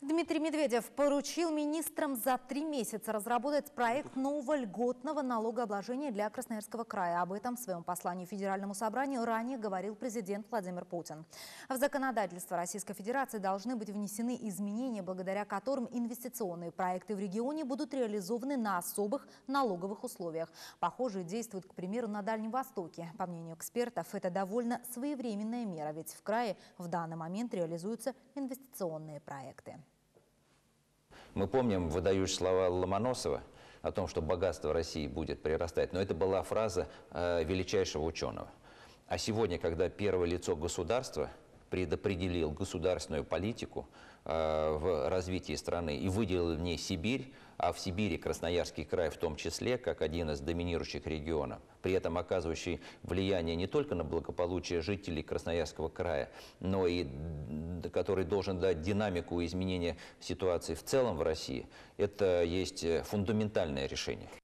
Дмитрий Медведев поручил министрам за три месяца разработать проект нового льготного налогообложения для Красноярского края. Об этом в своем послании Федеральному собранию ранее говорил президент Владимир Путин. В законодательство Российской Федерации должны быть внесены изменения, благодаря которым инвестиционные проекты в регионе будут реализованы на особых налоговых условиях. Похожие действуют, к примеру, на Дальнем Востоке. По мнению экспертов, это довольно своевременная мера, ведь в крае в данный момент реализуются инвестиционные проекты. Мы помним выдающие слова Ломоносова о том, что богатство России будет прирастать, но это была фраза э, величайшего ученого. А сегодня, когда первое лицо государства предопределил государственную политику э, в развитии страны и выделил в ней Сибирь, а в Сибири Красноярский край в том числе, как один из доминирующих регионов, при этом оказывающий влияние не только на благополучие жителей Красноярского края, но и который должен дать динамику изменения ситуации в целом в России, это есть э, фундаментальное решение.